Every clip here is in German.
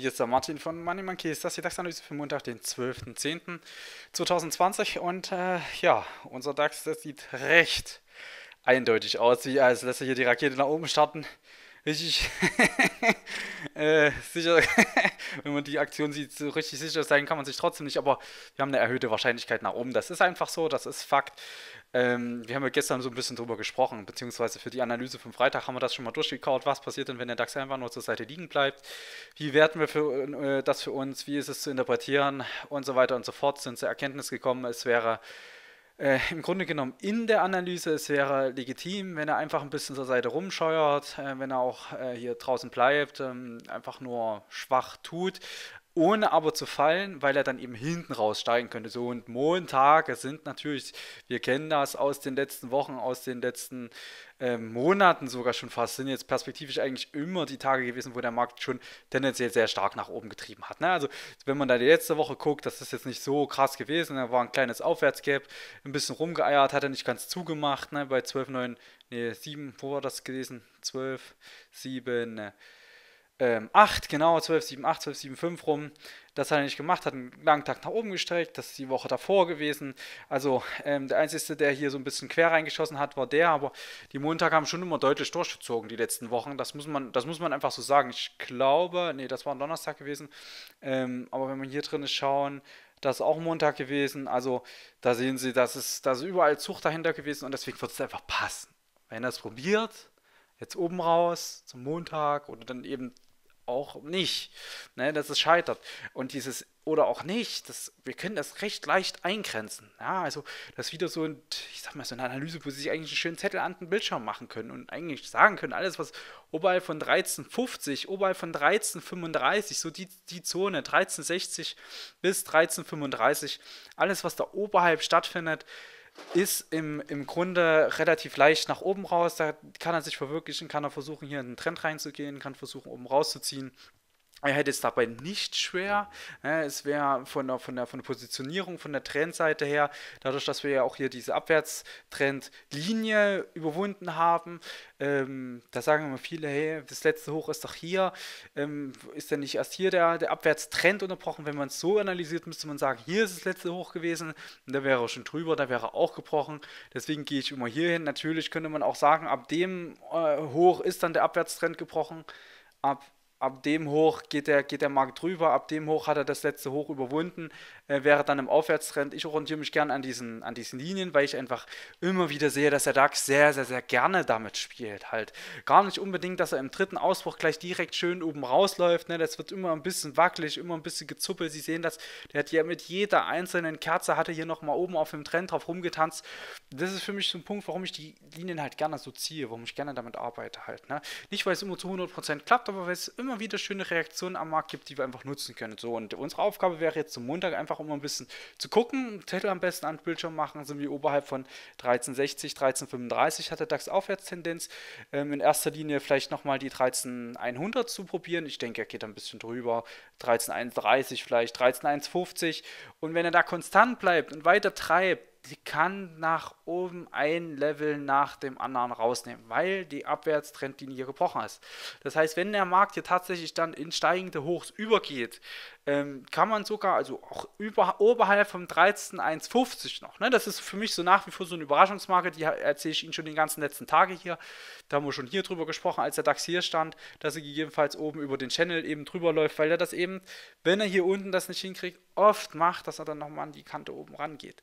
hier ist der Martin von Money Monkeys. Das ist die DAX-Analyse für Montag, den 12.10.2020. Und äh, ja, unser DAX, das sieht recht eindeutig aus, wie als lässt er hier die Rakete nach oben starten richtig äh, sicher, wenn man die Aktion sieht, so richtig sicher sein kann man sich trotzdem nicht, aber wir haben eine erhöhte Wahrscheinlichkeit nach oben. Das ist einfach so, das ist Fakt. Ähm, wir haben ja gestern so ein bisschen drüber gesprochen, beziehungsweise für die Analyse vom Freitag haben wir das schon mal durchgekaut. Was passiert denn, wenn der DAX einfach nur zur Seite liegen bleibt? Wie werten wir für, äh, das für uns? Wie ist es zu interpretieren? Und so weiter und so fort. Sind zur Erkenntnis gekommen, es wäre äh, im Grunde genommen in der Analyse, es wäre legitim, wenn er einfach ein bisschen zur Seite rumscheuert, äh, wenn er auch äh, hier draußen bleibt, ähm, einfach nur schwach tut ohne aber zu fallen, weil er dann eben hinten raussteigen könnte. So und Montage sind natürlich, wir kennen das aus den letzten Wochen, aus den letzten äh, Monaten sogar schon fast, sind jetzt perspektivisch eigentlich immer die Tage gewesen, wo der Markt schon tendenziell sehr stark nach oben getrieben hat. Ne? Also wenn man da die letzte Woche guckt, das ist jetzt nicht so krass gewesen, da war ein kleines Aufwärtsgap, ein bisschen rumgeeiert, hat er nicht ganz zugemacht, ne? bei 12,9, nee, 7, wo war das gewesen? 12, 7, ähm, 8, genau, 12, 7, 8, 12, 7, 5 rum. Das hat er nicht gemacht, hat einen langen Tag nach oben gestreckt. Das ist die Woche davor gewesen. Also ähm, der Einzige, der hier so ein bisschen quer reingeschossen hat, war der. Aber die Montag haben schon immer deutlich durchgezogen, die letzten Wochen. Das muss man, das muss man einfach so sagen. Ich glaube, nee, das war ein Donnerstag gewesen. Ähm, aber wenn wir hier drin schauen, das ist auch Montag gewesen. Also da sehen Sie, das ist, da ist überall Zucht dahinter gewesen. Und deswegen wird es einfach passen. Wenn er es probiert, jetzt oben raus zum Montag oder dann eben auch nicht, ne, dass es scheitert. Und dieses oder auch nicht, das, wir können das recht leicht eingrenzen. Ja, also das ist wieder so ein, ich sag mal, so eine Analyse, wo sie sich eigentlich einen schönen Zettel an den Bildschirm machen können und eigentlich sagen können, alles was oberhalb von 13,50, oberhalb von 13,35, so die, die Zone 1360 bis 1335, alles was da oberhalb stattfindet, ist im, im Grunde relativ leicht nach oben raus. Da kann er sich verwirklichen, kann er versuchen, hier in den Trend reinzugehen, kann versuchen, oben rauszuziehen. Er hätte es dabei nicht schwer. Äh, es wäre von der, von, der, von der Positionierung, von der Trendseite her, dadurch, dass wir ja auch hier diese Abwärtstrendlinie überwunden haben, ähm, da sagen immer viele, hey, das letzte Hoch ist doch hier. Ähm, ist denn nicht erst hier der, der Abwärtstrend unterbrochen? Wenn man es so analysiert, müsste man sagen, hier ist das letzte Hoch gewesen. Und da wäre er schon drüber, da wäre er auch gebrochen. Deswegen gehe ich immer hier hin. Natürlich könnte man auch sagen, ab dem äh, Hoch ist dann der Abwärtstrend gebrochen. Ab ab dem hoch geht der, geht der Markt drüber, ab dem hoch hat er das letzte Hoch überwunden, äh, wäre dann im Aufwärtstrend. Ich orientiere mich gerne an diesen, an diesen Linien, weil ich einfach immer wieder sehe, dass der DAX sehr, sehr, sehr gerne damit spielt halt. Gar nicht unbedingt, dass er im dritten Ausbruch gleich direkt schön oben rausläuft, ne? das wird immer ein bisschen wackelig, immer ein bisschen gezuppelt. Sie sehen das, der hat ja mit jeder einzelnen Kerze, hatte hier nochmal oben auf dem Trend drauf rumgetanzt. Das ist für mich so ein Punkt, warum ich die Linien halt gerne so ziehe, warum ich gerne damit arbeite halt. Ne? Nicht, weil es immer zu 100% klappt, aber weil es immer immer wieder schöne Reaktionen am Markt gibt, die wir einfach nutzen können. So, und unsere Aufgabe wäre jetzt zum Montag einfach, um ein bisschen zu gucken, Zettel am besten an den Bildschirm machen, sind wir oberhalb von 1360, 1335 hat der DAX Aufwärtstendenz. Ähm, in erster Linie vielleicht nochmal die 13100 zu probieren. Ich denke, er geht ein bisschen drüber. 13130 vielleicht, 13150. Und wenn er da konstant bleibt und weiter treibt, die kann nach oben ein Level nach dem anderen rausnehmen, weil die Abwärtstrendlinie gebrochen ist. Das heißt, wenn der Markt hier tatsächlich dann in steigende Hochs übergeht, ähm, kann man sogar, also auch über, oberhalb vom 13,150 noch. Ne? Das ist für mich so nach wie vor so eine Überraschungsmarke, die erzähle ich Ihnen schon den ganzen letzten Tage hier. Da haben wir schon hier drüber gesprochen, als der DAX hier stand, dass er gegebenenfalls oben über den Channel eben drüber läuft, weil er das eben, wenn er hier unten das nicht hinkriegt, oft macht, dass er dann nochmal an die Kante oben rangeht.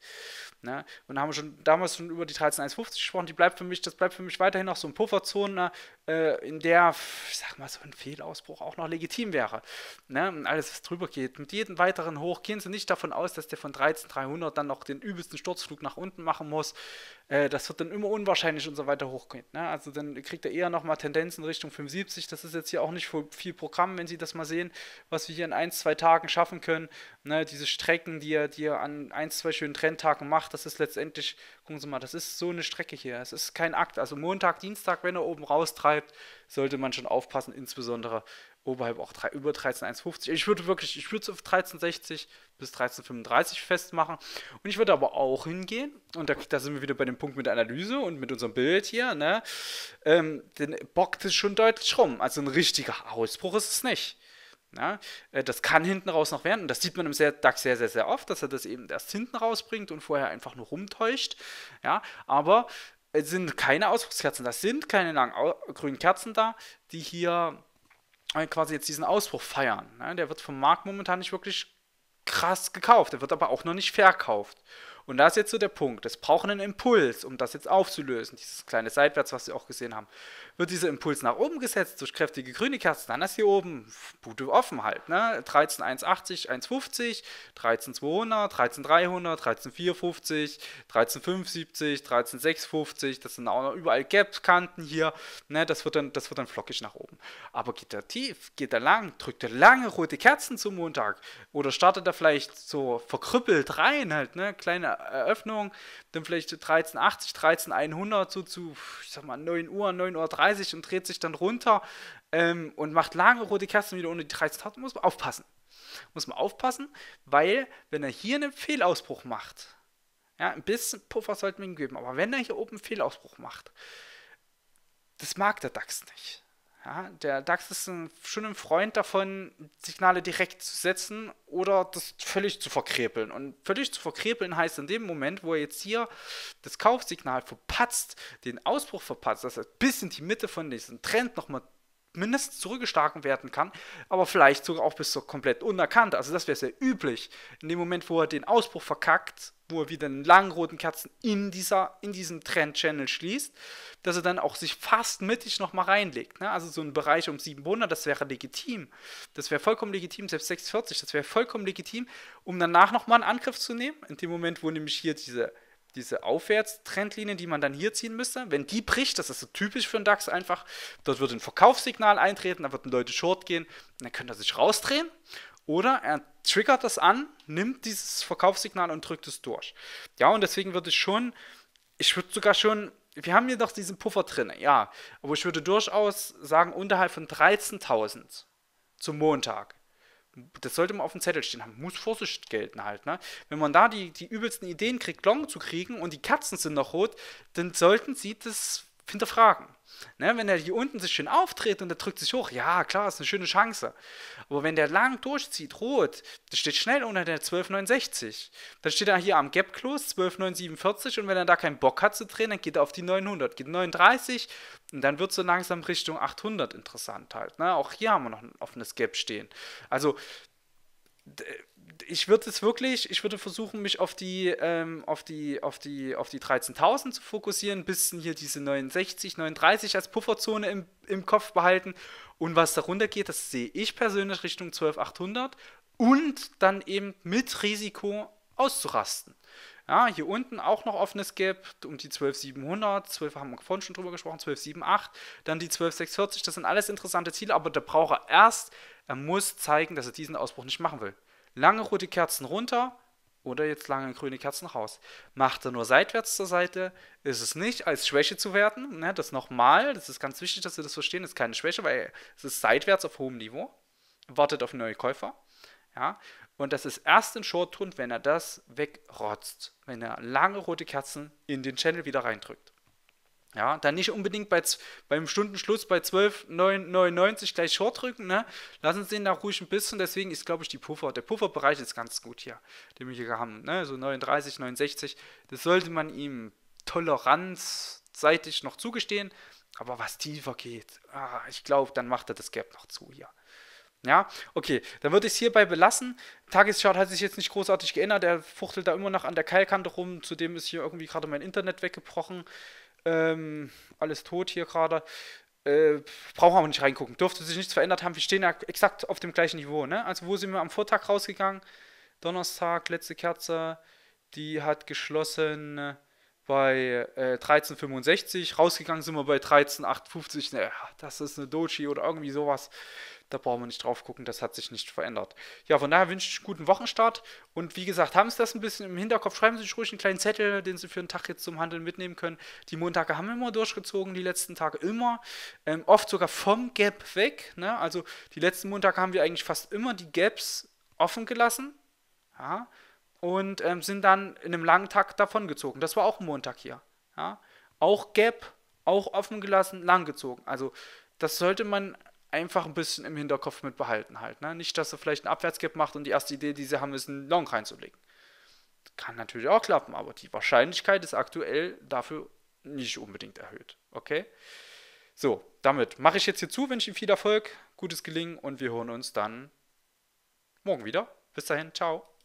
Ne? Und da haben wir schon damals schon über die 13,150 gesprochen, die bleibt für mich, das bleibt für mich weiterhin noch so ein Pufferzone, äh, in der, ich sag mal, so ein Fehlausbruch auch noch legitim wäre. Ne? Und alles, was drüber geht. Mit jedem weiteren Hoch gehen Sie nicht davon aus, dass der von 13.300 dann noch den übelsten Sturzflug nach unten machen muss. Äh, das wird dann immer unwahrscheinlich und so weiter hochgehen. Ne? Also dann kriegt er eher nochmal Tendenzen Richtung 75. Das ist jetzt hier auch nicht viel Programm, wenn Sie das mal sehen, was wir hier in ein, zwei Tagen schaffen können. Ne? Diese Strecken, die er, die er an ein, zwei schönen Trendtagen macht, das ist letztendlich, gucken Sie mal, das ist so eine Strecke hier. Es ist kein Akt. Also Montag, Dienstag, wenn er oben raustreibt, sollte man schon aufpassen, insbesondere oberhalb auch drei, über 13,150. Ich würde wirklich, ich würde es auf 13,60 bis 13,35 festmachen. Und ich würde aber auch hingehen, und da, da, sind wir wieder bei dem Punkt mit der Analyse und mit unserem Bild hier, ne? Ähm, den bockt es schon deutlich rum. Also ein richtiger Ausbruch ist es nicht. Ja, ne? äh, das kann hinten raus noch werden und das sieht man im DAX sehr, sehr, sehr oft, dass er das eben erst hinten rausbringt und vorher einfach nur rumtäuscht. Ja, aber es sind keine Ausbruchskerzen, das sind keine langen grünen Kerzen da, die hier äh, quasi jetzt diesen Ausbruch feiern. Ne? Der wird vom Markt momentan nicht wirklich krass gekauft, der wird aber auch noch nicht verkauft. Und da ist jetzt so der Punkt. Es braucht einen Impuls, um das jetzt aufzulösen. Dieses kleine Seitwärts, was Sie auch gesehen haben. Wird dieser Impuls nach oben gesetzt durch kräftige grüne Kerzen, dann ist hier oben gute offen halt. Ne? 13 150, 13,200, 13,300, 13,450, 13,570, 13,650. Das sind auch noch überall Gap-Kanten hier. Ne? Das, wird dann, das wird dann flockig nach oben. Aber geht er tief, geht er lang, drückt er lange rote Kerzen zum Montag oder startet er vielleicht so verkrüppelt rein halt, ne? Kleine Eröffnung, dann vielleicht 1380, 13100 so zu, ich sag mal, 9 Uhr, 9.30 Uhr und dreht sich dann runter ähm, und macht lange rote Kerzen wieder ohne die 13.000, muss man aufpassen. Muss man aufpassen, weil wenn er hier einen Fehlausbruch macht, ja, ein bisschen Puffer sollten wir ihm geben, aber wenn er hier oben einen Fehlausbruch macht, das mag der DAX nicht. Ja, der DAX ist ein, schon ein Freund davon, Signale direkt zu setzen oder das völlig zu verkrepeln. Und völlig zu verkrepeln heißt in dem Moment, wo er jetzt hier das Kaufsignal verpatzt, den Ausbruch verpatzt, dass er bis in die Mitte von diesem Trend nochmal mindestens zurückgestarken werden kann, aber vielleicht sogar auch bis so komplett unerkannt. Also das wäre sehr üblich. In dem Moment, wo er den Ausbruch verkackt, wo er wieder einen langen roten Kerzen in, dieser, in diesem Trend-Channel schließt, dass er dann auch sich fast mittig nochmal reinlegt. Ne? Also so ein Bereich um 700, das wäre legitim. Das wäre vollkommen legitim, selbst 640, das wäre vollkommen legitim, um danach nochmal einen Angriff zu nehmen. In dem Moment, wo nämlich hier diese diese Aufwärtstrendlinie, die man dann hier ziehen müsste, wenn die bricht, das ist so typisch für den DAX einfach, dort wird ein Verkaufssignal eintreten, da würden Leute short gehen, dann könnte er sich rausdrehen oder er triggert das an, nimmt dieses Verkaufssignal und drückt es durch. Ja, und deswegen würde ich schon, ich würde sogar schon, wir haben hier noch diesen Puffer drin, ja, aber ich würde durchaus sagen, unterhalb von 13.000 zum Montag das sollte man auf dem Zettel stehen haben. Muss Vorsicht gelten halt. Ne? Wenn man da die, die übelsten Ideen kriegt, Long zu kriegen und die Kerzen sind noch rot, dann sollten sie das hinterfragen. Ne? Wenn er hier unten sich schön auftritt und er drückt sich hoch, ja, klar, ist eine schöne Chance. Aber wenn der lang durchzieht, rot, das steht schnell unter der 1269. Dann steht er hier am Gap Close 12947 und wenn er da keinen Bock hat zu drehen, dann geht er auf die 900, geht 39 und dann wird es so langsam Richtung 800 interessant halt. Ne? Auch hier haben wir noch ein offenes Gap stehen. Also ich würde es wirklich, ich würde versuchen, mich auf die, ähm, auf die, auf die, auf die 13.000 zu fokussieren, ein bisschen hier diese 69, 39 als Pufferzone im, im Kopf behalten. Und was darunter geht, das sehe ich persönlich Richtung 12.800 und dann eben mit Risiko auszurasten. Ja, hier unten auch noch offenes Gap um die 12700, 12 haben wir vorhin schon drüber gesprochen, 12,78, dann die 12640, das sind alles interessante Ziele, aber der Braucher erst, er muss zeigen, dass er diesen Ausbruch nicht machen will. Lange rote Kerzen runter, oder jetzt lange grüne Kerzen raus. Macht er nur seitwärts zur Seite, ist es nicht als Schwäche zu werten. Ne? Das nochmal, das ist ganz wichtig, dass Sie das verstehen. ist keine Schwäche, weil es ist seitwärts auf hohem Niveau. Wartet auf neue Käufer. Ja? Und das ist erst ein Shortgrund, wenn er das wegrotzt. Wenn er lange rote Kerzen in den Channel wieder reindrückt. Ja, dann nicht unbedingt bei, beim Stundenschluss bei 12,99 gleich Short drücken. Ne? Lassen Sie ihn da ruhig ein bisschen. Deswegen ist, glaube ich, die Puffer, der Pufferbereich ist ganz gut hier, den wir hier haben. Ne? So 39, 69. Das sollte man ihm toleranzseitig noch zugestehen. Aber was tiefer geht, ah, ich glaube, dann macht er das Gap noch zu hier. Ja, okay, dann würde ich es hierbei belassen. Tagesschart hat sich jetzt nicht großartig geändert. Er fuchtelt da immer noch an der Keilkante rum. Zudem ist hier irgendwie gerade mein Internet weggebrochen. Ähm, alles tot hier gerade. Äh, brauchen wir nicht reingucken. Dürfte sich nichts verändert haben. Wir stehen ja exakt auf dem gleichen Niveau. Ne? Also, wo sind wir am Vortag rausgegangen? Donnerstag, letzte Kerze. Die hat geschlossen bei äh, 13,65. Rausgegangen sind wir bei 13,58. Naja, das ist eine Doji oder irgendwie sowas. Da brauchen wir nicht drauf gucken, das hat sich nicht verändert. Ja, von daher wünsche ich einen guten Wochenstart und wie gesagt, haben Sie das ein bisschen im Hinterkopf, schreiben Sie sich ruhig einen kleinen Zettel, den Sie für einen Tag jetzt zum Handeln mitnehmen können. Die Montage haben wir immer durchgezogen, die letzten Tage immer, ähm, oft sogar vom Gap weg. Ne? Also die letzten Montage haben wir eigentlich fast immer die Gaps offen gelassen. Ja? Und ähm, sind dann in einem langen Tag davongezogen. Das war auch ein Montag hier. Ja? Auch Gap, auch offen gelassen, langgezogen. Also das sollte man einfach ein bisschen im Hinterkopf mit behalten halt. Ne? Nicht, dass er vielleicht einen Abwärtskip macht und die erste Idee, die sie haben, ist, einen Long reinzulegen. Kann natürlich auch klappen, aber die Wahrscheinlichkeit ist aktuell dafür nicht unbedingt erhöht. Okay? So, damit mache ich jetzt hier zu, wünsche Ihnen viel Erfolg, gutes Gelingen und wir hören uns dann morgen wieder. Bis dahin, ciao.